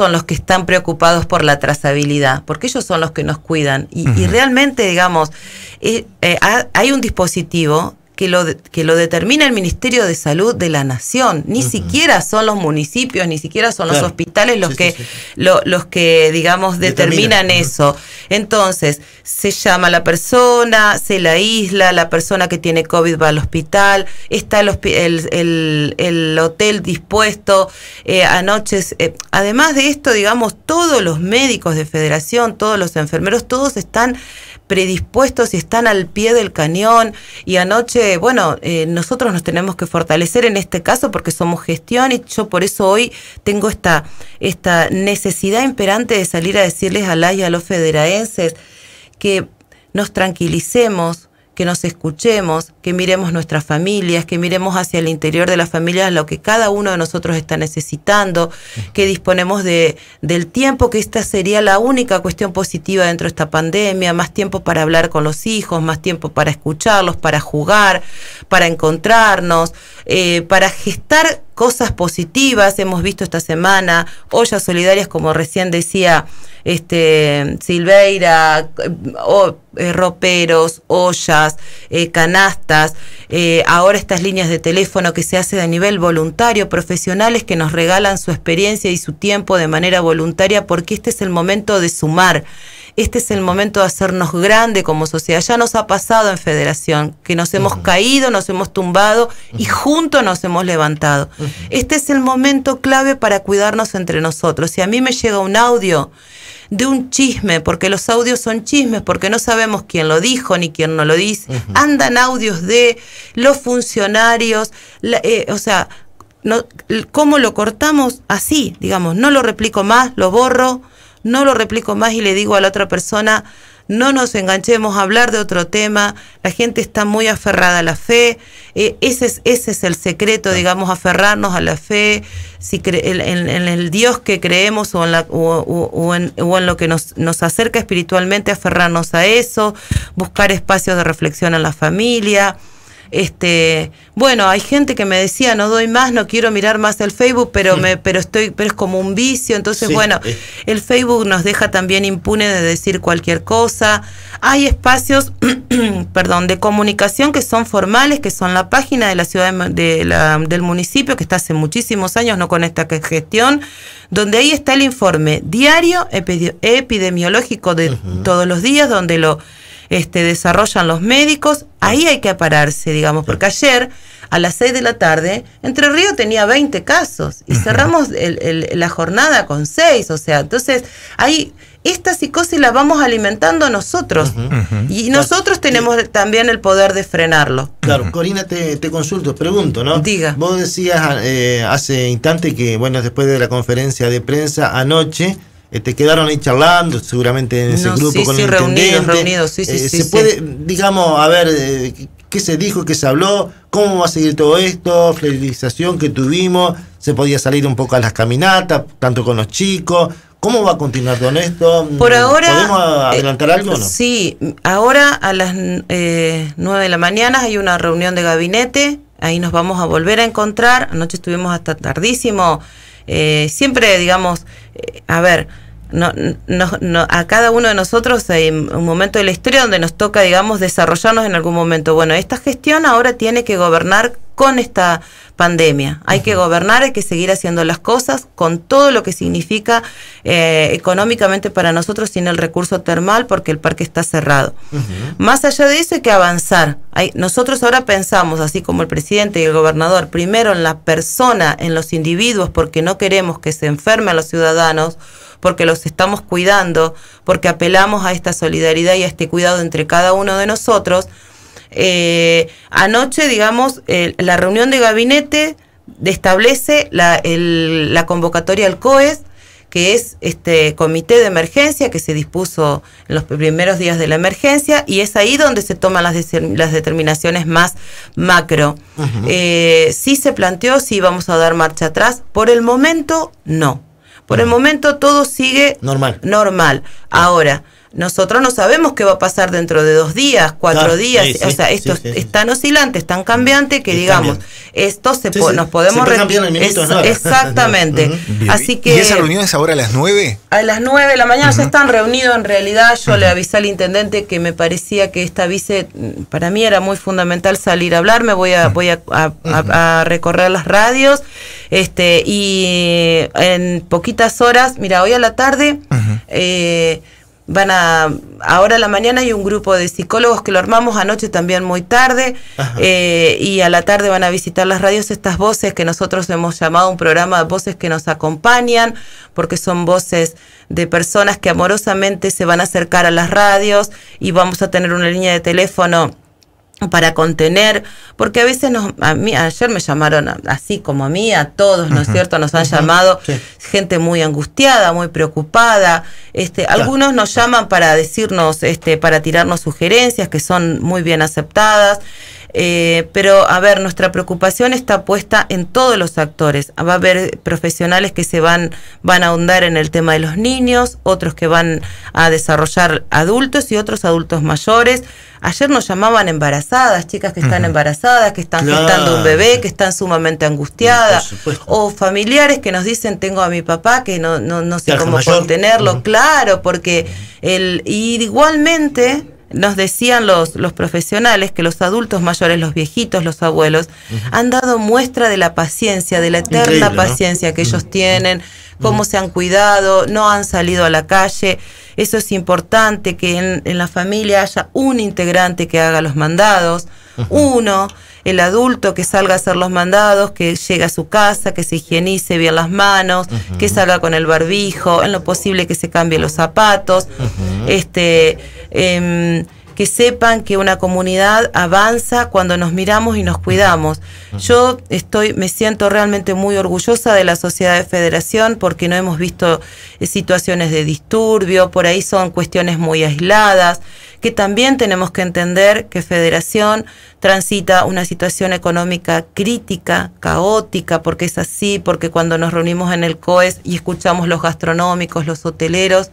son los que están preocupados por la trazabilidad, porque ellos son los que nos cuidan. Y, realmente, digamos, eh, eh, hay un dispositivo que lo, determina el Ministerio de Salud de la Nación. Ni siquiera son los municipios, ni siquiera son los hospitales los, que, los que, digamos, determinan eso. Entonces, se llama a la persona, se la isla, la persona que tiene COVID va al hospital, está el, hotel dispuesto, eh, anoche, eh, además de esto, digamos, todos los médicos de federación, todos los enfermeros, todos están predispuestos y están al pie del cañón. Y anoche, bueno, eh, nosotros nos tenemos que fortalecer en este caso porque somos gestión y yo por eso hoy tengo esta, esta necesidad imperante de salir a decirles a las y a los federaenses que nos tranquilicemos, que nos escuchemos, que miremos nuestras familias, que miremos hacia el interior de las familias lo que cada uno de nosotros está necesitando, que disponemos de, del tiempo, que esta sería la única cuestión positiva dentro de esta pandemia, más tiempo para hablar con los hijos, más tiempo para escucharlos, para jugar, para encontrarnos, eh, para gestar cosas positivas hemos visto esta semana, ollas solidarias, como recién decía este, Silveira, o, eh, roperos, ollas, eh, canastas, eh, ahora estas líneas de teléfono que se hace a nivel voluntario, profesionales que nos regalan su experiencia y su tiempo de manera voluntaria, porque este es el momento de sumar este es el momento de hacernos grande como sociedad. Ya nos ha pasado en federación, que nos hemos caído, nos hemos tumbado y juntos nos hemos levantado. Este es el momento clave para cuidarnos entre nosotros. Si a mí me llega un audio de un chisme, porque los audios son chismes, porque no sabemos quién lo dijo ni quién no lo dice, andan audios de los funcionarios, eh, o sea... ¿Cómo lo cortamos? Así, digamos, no lo replico más, lo borro, no lo replico más y le digo a la otra persona, no nos enganchemos a hablar de otro tema, la gente está muy aferrada a la fe, eh, ese, es, el secreto, digamos, aferrarnos a la fe, si en, el Dios que creemos o en, o, lo que nos, nos acerca espiritualmente, aferrarnos a eso, buscar espacios de reflexión en la familia este, bueno, hay gente que me decía, no doy más, no quiero mirar más el Facebook, pero me, pero estoy, pero es como un vicio. Entonces, bueno, el Facebook nos deja también impune de decir cualquier cosa. Hay espacios, perdón, de comunicación que son formales, que son la página de la ciudad de, la, del municipio, que está hace muchísimos años, no con esta gestión, donde ahí está el informe diario epidemiológico de todos los días, donde lo este, desarrollan los médicos, ahí hay que apararse, digamos, porque ayer a las 6 de la tarde, Entre Río tenía 20 casos y cerramos la jornada con 6, o sea, entonces ahí Esta psicosis la vamos alimentando nosotros y nosotros tenemos también el poder de frenarlo. Claro, Corina, te, te consulto, pregunto, ¿no? Diga. Vos decías eh, hace instante que, bueno, después de la conferencia de prensa anoche, eh, te quedaron ahí charlando, seguramente en ese grupo con sí, reunidos, sí, sí, eh, sí Se puede, digamos, a ver, eh, qué se dijo, qué se habló, cómo va a seguir todo esto, felicitación que tuvimos, se podía salir un poco a las caminatas, tanto con los chicos. ¿Cómo va a continuar con esto? Por ahora. ¿Podemos adelantar algo o no? Sí, ahora a las 9 de la mañana hay una reunión de gabinete, ahí nos vamos a volver a encontrar. Anoche estuvimos hasta tardísimo eh, siempre, digamos, eh, a ver, a cada uno de nosotros hay un momento de la historia donde nos toca, digamos, desarrollarnos en algún momento. Bueno, esta gestión ahora tiene que gobernar con esta pandemia. Hay que gobernar, hay que seguir haciendo las cosas con todo lo que significa eh, económicamente para nosotros sin el recurso termal porque el parque está cerrado. Más allá de eso hay que avanzar. nosotros ahora pensamos, así como el presidente y el gobernador, primero en la persona, en los individuos, porque no queremos que se enferme a los ciudadanos porque los estamos cuidando, porque apelamos a esta solidaridad y a este cuidado entre cada uno de nosotros, eh, anoche, digamos, la reunión de gabinete establece la, convocatoria al COES, que es este comité de emergencia que se dispuso en los primeros días de la emergencia y es ahí donde se toman las, determinaciones más macro. Si eh, sí se planteó si vamos a dar marcha atrás, por el momento no. Por el momento todo sigue normal. normal. Ahora, nosotros no sabemos qué va a pasar dentro de dos días, cuatro ah, días. o sea, esto es tan oscilante, tan cambiante que, digamos, esto se nos podemos exactamente. Así que, ¿Y esa reunión es ahora a las nueve? A las nueve de la mañana se ya están reunidos. En realidad, yo le avisé al intendente que me parecía que esta vice, para mí era muy fundamental salir a hablar. Me voy a, voy a, recorrer las radios. Este, y en poquitas horas, mira, hoy a la tarde. Eh, van a, ahora a la mañana hay un grupo de psicólogos que lo armamos anoche también muy tarde, eh, y a la tarde van a visitar las radios estas voces que nosotros hemos llamado un programa de Voces que nos acompañan, porque son voces de personas que amorosamente se van a acercar a las radios y vamos a tener una línea de teléfono para contener, porque a veces nos, a mí, ayer me llamaron así como a mí, a todos, ¿no es cierto? Nos han llamado gente muy angustiada, muy preocupada. Este, algunos nos llaman para decirnos, este, para tirarnos sugerencias que son muy bien aceptadas. Eh, pero, a ver, nuestra preocupación está puesta en todos los actores. Va a haber profesionales que se van, van a ahondar en el tema de los niños, otros que van a desarrollar adultos y otros adultos mayores. Ayer nos llamaban embarazadas, chicas que están embarazadas, que están gestando un bebé, que están sumamente angustiadas, o familiares que nos dicen tengo a mi papá que no, no, sé cómo contenerlo, claro, porque el, igualmente nos decían los, profesionales que los adultos mayores, los viejitos, los abuelos, han dado muestra de la paciencia, de la eterna paciencia que ellos tienen cómo se han cuidado, no han salido a la calle. Eso es importante, que en, la familia haya un integrante que haga los mandados, uno, el adulto que salga a hacer los mandados, que llegue a su casa, que se higienice bien las manos, que salga con el barbijo, en lo posible que se cambie los zapatos. Este. Em, que sepan que una comunidad avanza cuando nos miramos y nos cuidamos. Yo estoy, me siento realmente muy orgullosa de la sociedad de federación porque no hemos visto situaciones de disturbio, por ahí son cuestiones muy aisladas que también tenemos que entender que Federación transita una situación económica crítica, caótica, porque es así, porque cuando nos reunimos en el COES y escuchamos los gastronómicos, los hoteleros,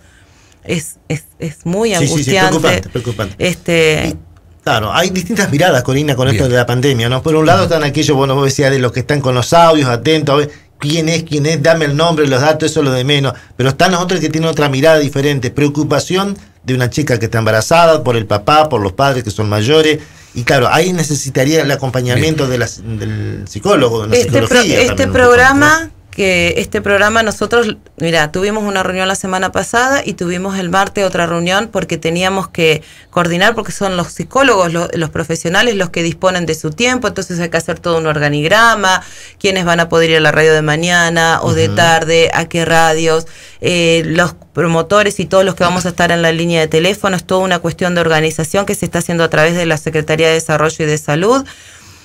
es, es, es muy angustiante. preocupante, Este, Claro, hay distintas miradas, Corina, con esto de la pandemia, ¿no? Por un lado están aquellos, bueno, vos decías, de los que están con los audios, atentos, a ver quién es, quién es, dame el nombre, los datos, eso es lo de menos. Pero están los otros que tienen otra mirada diferente, preocupación de una chica que está embarazada, por el papá, por los padres que son mayores. Y claro, ahí necesitaría el acompañamiento de del psicólogo. De la este, este programa que este programa nosotros, mira, tuvimos una reunión la semana pasada y tuvimos el martes otra reunión porque teníamos que coordinar porque son los psicólogos, los, profesionales los que disponen de su tiempo, entonces hay que hacer todo un organigrama, quiénes van a poder ir a la radio de mañana o de tarde, a qué radios, eh, los promotores y todos los que vamos a estar en la línea de teléfono, es toda una cuestión de organización que se está haciendo a través de la Secretaría de Desarrollo y de Salud.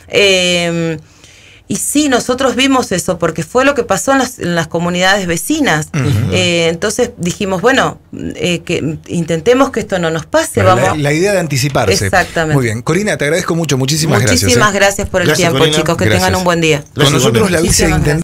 Eh, y sí, nosotros vimos eso porque fue lo que pasó en las, comunidades vecinas. Eh, entonces dijimos, bueno, eh, que intentemos que esto no nos pase. vamos. La, idea de anticiparse. Exactamente. Muy bien. Corina, te agradezco mucho. Muchísimas, gracias. Muchísimas ¿eh? gracias por el tiempo, chicos. Que tengan un buen día. Con nosotros la